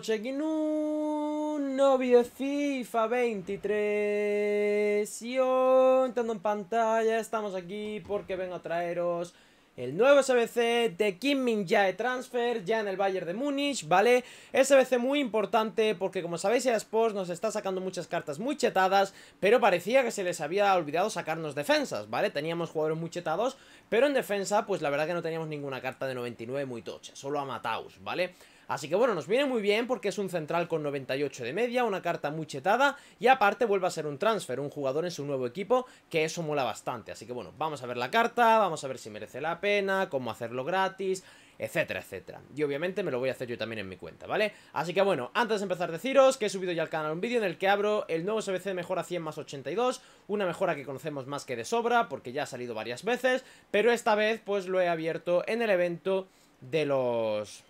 check novio FIFA 23 y entrando en pantalla, estamos aquí porque vengo a traeros el nuevo SBC de Kim Min Jae Transfer, ya en el Bayern de Múnich, ¿vale? SBC muy importante porque como sabéis ya Sports nos está sacando muchas cartas muy chetadas, pero parecía que se les había olvidado sacarnos defensas, ¿vale? Teníamos jugadores muy chetados, pero en defensa pues la verdad que no teníamos ninguna carta de 99 muy tocha, solo a Mataus, ¿vale? vale Así que bueno, nos viene muy bien porque es un central con 98 de media, una carta muy chetada y aparte vuelve a ser un transfer, un jugador en su nuevo equipo, que eso mola bastante. Así que bueno, vamos a ver la carta, vamos a ver si merece la pena, cómo hacerlo gratis etcétera, etcétera. Y obviamente me lo voy a hacer yo también en mi cuenta, ¿vale? Así que bueno, antes de empezar deciros que he subido ya al canal un vídeo en el que abro el nuevo SBC Mejora 100 más 82, una mejora que conocemos más que de sobra porque ya ha salido varias veces, pero esta vez pues lo he abierto en el evento de los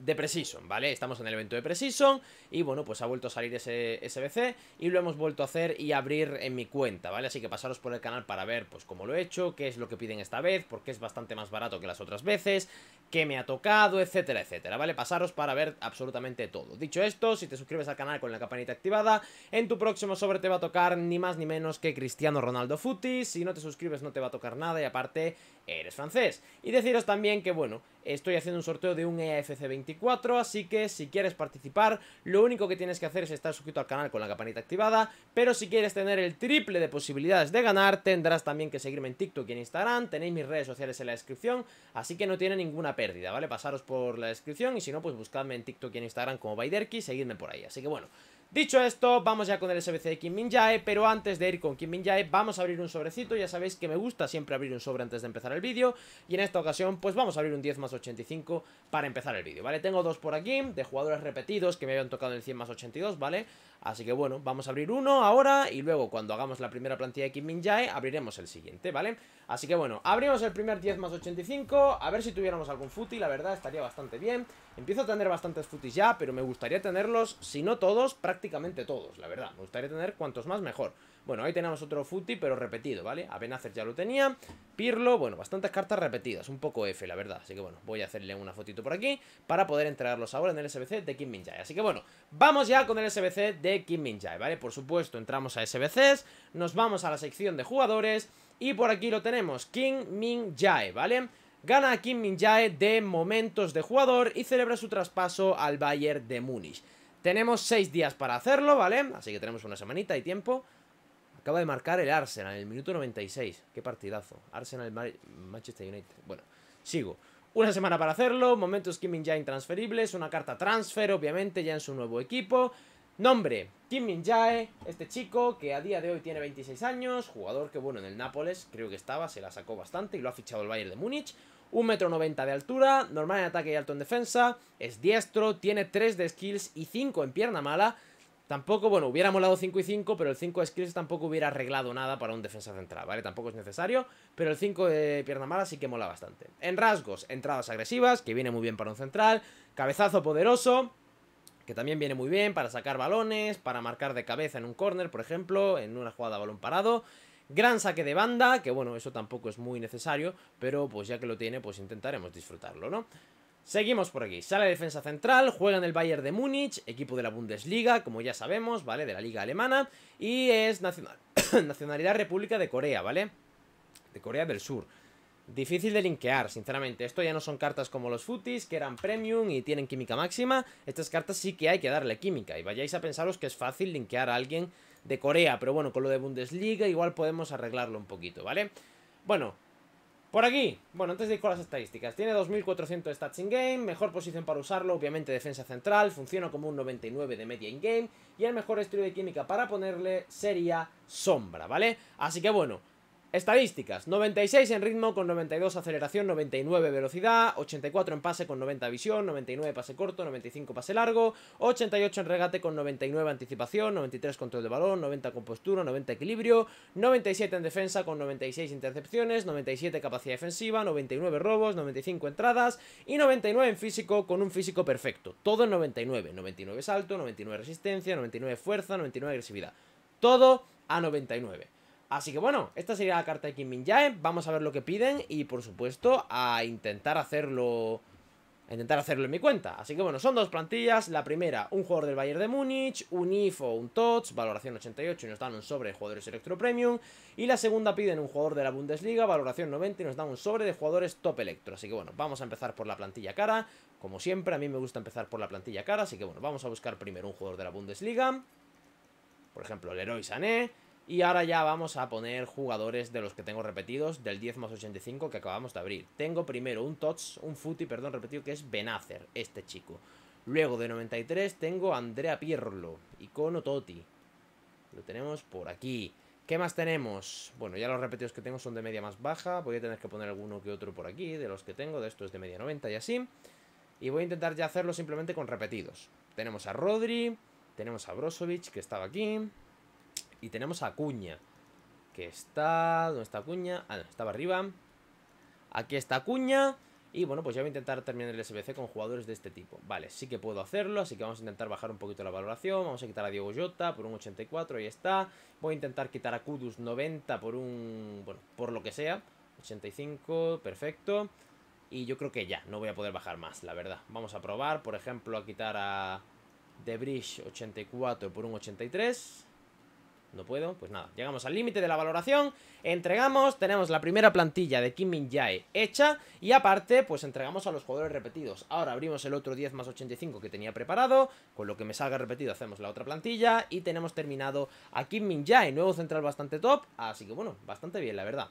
de Precision, ¿vale? Estamos en el evento de Precision y bueno, pues ha vuelto a salir ese SBC y lo hemos vuelto a hacer y abrir en mi cuenta, ¿vale? Así que pasaros por el canal para ver pues cómo lo he hecho, qué es lo que piden esta vez, porque es bastante más barato que las otras veces, qué me ha tocado, etcétera, etcétera, ¿vale? Pasaros para ver absolutamente todo. Dicho esto, si te suscribes al canal con la campanita activada, en tu próximo sobre te va a tocar ni más ni menos que Cristiano Ronaldo Futi. si no te suscribes no te va a tocar nada y aparte eres francés. Y deciros también que bueno, Estoy haciendo un sorteo de un eafc 24, así que si quieres participar, lo único que tienes que hacer es estar suscrito al canal con la campanita activada, pero si quieres tener el triple de posibilidades de ganar, tendrás también que seguirme en TikTok y en Instagram, tenéis mis redes sociales en la descripción, así que no tiene ninguna pérdida, ¿vale? Pasaros por la descripción y si no, pues buscadme en TikTok y en Instagram como Baiderki, seguidme por ahí, así que bueno... Dicho esto, vamos ya con el SBC de Kim Min Jae, pero antes de ir con Kim Min Jae vamos a abrir un sobrecito, ya sabéis que me gusta siempre abrir un sobre antes de empezar el vídeo, y en esta ocasión pues vamos a abrir un 10 más 85 para empezar el vídeo, ¿vale? Tengo dos por aquí, de jugadores repetidos que me habían tocado el 100 más 82, ¿vale? Así que bueno, vamos a abrir uno ahora y luego cuando hagamos la primera plantilla de Kim Min Jae abriremos el siguiente, ¿vale? Así que bueno, abrimos el primer 10 más 85, a ver si tuviéramos algún footy, la verdad estaría bastante bien. Empiezo a tener bastantes futis ya, pero me gustaría tenerlos, si no todos, prácticamente todos, la verdad. Me gustaría tener cuantos más mejor. Bueno, ahí tenemos otro Futi, pero repetido, ¿vale? apenas ya lo tenía. Pirlo, bueno, bastantes cartas repetidas. Un poco F, la verdad. Así que bueno, voy a hacerle una fotito por aquí para poder entregarlos ahora en el SBC de Kim Min Jae. Así que bueno, vamos ya con el SBC de Kim Min Jae, ¿vale? Por supuesto, entramos a SBCs, nos vamos a la sección de jugadores y por aquí lo tenemos, Kim Min Jae, ¿vale? Gana a Kim Min Jae de momentos de jugador y celebra su traspaso al Bayern de Múnich. Tenemos seis días para hacerlo, ¿vale? Así que tenemos una semanita y tiempo Acaba de marcar el Arsenal en el minuto 96. Qué partidazo. Arsenal Manchester United. Bueno, sigo. Una semana para hacerlo, momentos Kim Min-Jae intransferibles, una carta transfer, obviamente, ya en su nuevo equipo. Nombre, Kim Min Jae, este chico que a día de hoy tiene 26 años, jugador que bueno en el Nápoles, creo que estaba, se la sacó bastante y lo ha fichado el Bayern de Múnich. 1,90m de altura, normal en ataque y alto en defensa, es diestro, tiene 3 de skills y 5 en pierna mala, Tampoco, bueno, hubiera molado 5 y 5, pero el 5 de Skills tampoco hubiera arreglado nada para un defensa central, ¿vale? Tampoco es necesario, pero el 5 de pierna mala sí que mola bastante. En rasgos, entradas agresivas, que viene muy bien para un central, cabezazo poderoso, que también viene muy bien para sacar balones, para marcar de cabeza en un corner, por ejemplo, en una jugada a balón parado. Gran saque de banda, que bueno, eso tampoco es muy necesario, pero pues ya que lo tiene, pues intentaremos disfrutarlo, ¿no? Seguimos por aquí, sale defensa central, juega en el Bayern de Múnich, equipo de la Bundesliga, como ya sabemos, ¿vale? De la liga alemana, y es nacional, nacionalidad República de Corea, ¿vale? De Corea del Sur. Difícil de linkear, sinceramente. Esto ya no son cartas como los futis, que eran premium y tienen química máxima. Estas cartas sí que hay que darle química. Y vayáis a pensaros que es fácil linkear a alguien de Corea. Pero bueno, con lo de Bundesliga igual podemos arreglarlo un poquito, ¿vale? Bueno, por aquí, bueno, antes de ir con las estadísticas, tiene 2.400 stats in-game, mejor posición para usarlo, obviamente defensa central, funciona como un 99 de media in-game, y el mejor estilo de química para ponerle sería sombra, ¿vale? Así que bueno, Estadísticas, 96 en ritmo con 92 aceleración, 99 velocidad, 84 en pase con 90 visión, 99 pase corto, 95 pase largo, 88 en regate con 99 anticipación, 93 control de balón, 90 compostura 90 equilibrio, 97 en defensa con 96 intercepciones, 97 capacidad defensiva, 99 robos, 95 entradas y 99 en físico con un físico perfecto. Todo en 99, 99 salto, 99 resistencia, 99 fuerza, 99 agresividad. Todo a 99. Así que bueno, esta sería la carta de Kim Min Jae. Vamos a ver lo que piden y por supuesto a intentar hacerlo intentar hacerlo en mi cuenta. Así que bueno, son dos plantillas. La primera, un jugador del Bayern de Múnich, un Ifo, un TOTS, valoración 88 y nos dan un sobre de jugadores Electro Premium. Y la segunda piden un jugador de la Bundesliga, valoración 90 y nos dan un sobre de jugadores Top Electro. Así que bueno, vamos a empezar por la plantilla cara. Como siempre, a mí me gusta empezar por la plantilla cara. Así que bueno, vamos a buscar primero un jugador de la Bundesliga. Por ejemplo, Leroy Sané. Y ahora ya vamos a poner jugadores de los que tengo repetidos, del 10 más 85 que acabamos de abrir. Tengo primero un Tots, un Futi, perdón, repetido, que es Benacer, este chico. Luego de 93 tengo Andrea Pierlo, Icono Toti. Lo tenemos por aquí. ¿Qué más tenemos? Bueno, ya los repetidos que tengo son de media más baja. Voy a tener que poner alguno que otro por aquí, de los que tengo. De estos de media 90 y así. Y voy a intentar ya hacerlo simplemente con repetidos. Tenemos a Rodri, tenemos a Brozovic, que estaba aquí. Y tenemos a cuña Que está... ¿Dónde está Acuña? Ah, no, estaba arriba. Aquí está Acuña. Y bueno, pues ya voy a intentar terminar el SBC con jugadores de este tipo. Vale, sí que puedo hacerlo, así que vamos a intentar bajar un poquito la valoración. Vamos a quitar a Diego Jota por un 84, ahí está. Voy a intentar quitar a Kudus 90 por un... bueno, por lo que sea. 85, perfecto. Y yo creo que ya, no voy a poder bajar más, la verdad. Vamos a probar, por ejemplo, a quitar a... Debris 84 por un 83. No puedo, pues nada, llegamos al límite de la valoración, entregamos, tenemos la primera plantilla de Kim Min Jae hecha y aparte pues entregamos a los jugadores repetidos. Ahora abrimos el otro 10 más 85 que tenía preparado, con lo que me salga repetido hacemos la otra plantilla y tenemos terminado a Kim Min Jae, nuevo central bastante top, así que bueno, bastante bien la verdad.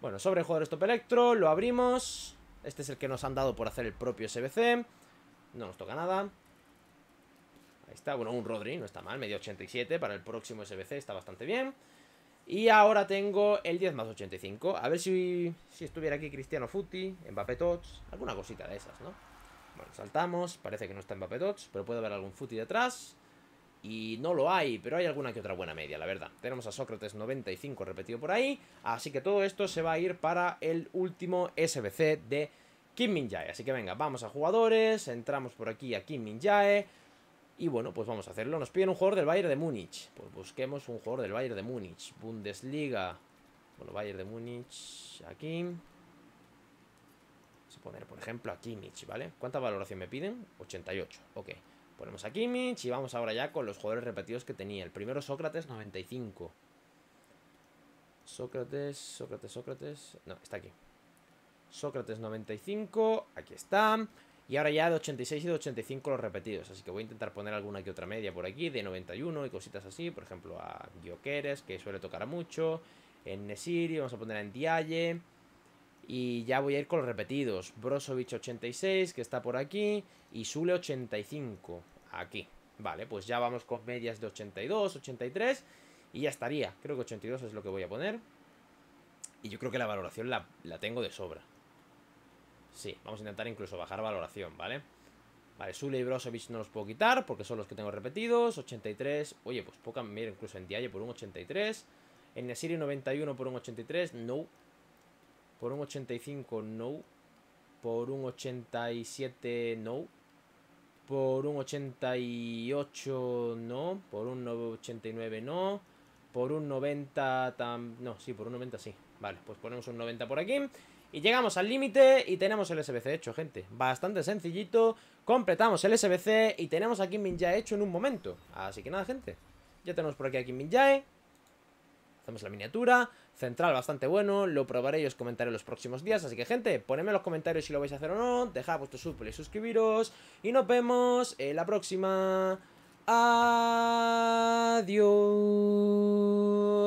Bueno, sobre jugadores top electro, lo abrimos, este es el que nos han dado por hacer el propio SBC, no nos toca nada, Ahí está, bueno, un Rodri, no está mal, medio 87 para el próximo SBC, está bastante bien. Y ahora tengo el 10 más 85. A ver si, si estuviera aquí Cristiano Futi, Mbappé Tots, alguna cosita de esas, ¿no? Bueno, saltamos, parece que no está Mbappé Tots, pero puede haber algún Futi detrás. Y no lo hay, pero hay alguna que otra buena media, la verdad. Tenemos a Sócrates 95 repetido por ahí, así que todo esto se va a ir para el último SBC de Kim Min Jae. Así que venga, vamos a jugadores, entramos por aquí a Kim Min Jae. Y bueno, pues vamos a hacerlo. Nos piden un jugador del Bayern de Múnich. Pues busquemos un jugador del Bayern de Múnich. Bundesliga. Bueno, Bayern de Múnich. Aquí. Vamos a poner, por ejemplo, a Kimmich, ¿vale? ¿Cuánta valoración me piden? 88. Ok. Ponemos a Kimmich y vamos ahora ya con los jugadores repetidos que tenía. El primero Sócrates, 95. Sócrates, Sócrates, Sócrates. No, está aquí. Sócrates 95, aquí está. Y ahora ya de 86 y de 85 los repetidos, así que voy a intentar poner alguna que otra media por aquí, de 91 y cositas así, por ejemplo a Gioqueres, que suele tocar mucho, en Nesiri, vamos a poner a Ndiaye, y ya voy a ir con los repetidos, Brozovic 86, que está por aquí, y Sule 85, aquí. Vale, pues ya vamos con medias de 82, 83, y ya estaría, creo que 82 es lo que voy a poner, y yo creo que la valoración la tengo de sobra, Sí, vamos a intentar incluso bajar valoración, ¿vale? Vale, Sule y Brozovic no los puedo quitar porque son los que tengo repetidos. 83, oye, pues poca, mira, incluso en Dialle por un 83. En serie 91 por un 83, no. Por un 85, no. Por un 87, no. Por un 88, no. Por un 89, no. Por un 90, no, sí, por un 90 sí. Vale, pues ponemos un 90 por aquí. Y llegamos al límite y tenemos el SBC hecho, gente. Bastante sencillito. Completamos el SBC y tenemos a Kim hecho en un momento. Así que nada, gente. Ya tenemos por aquí a Kim Hacemos la miniatura. Central bastante bueno. Lo probaré y os comentaré los próximos días. Así que, gente, ponedme en los comentarios si lo vais a hacer o no. Dejad vuestro sub y suscribiros. Y nos vemos en la próxima. Adiós.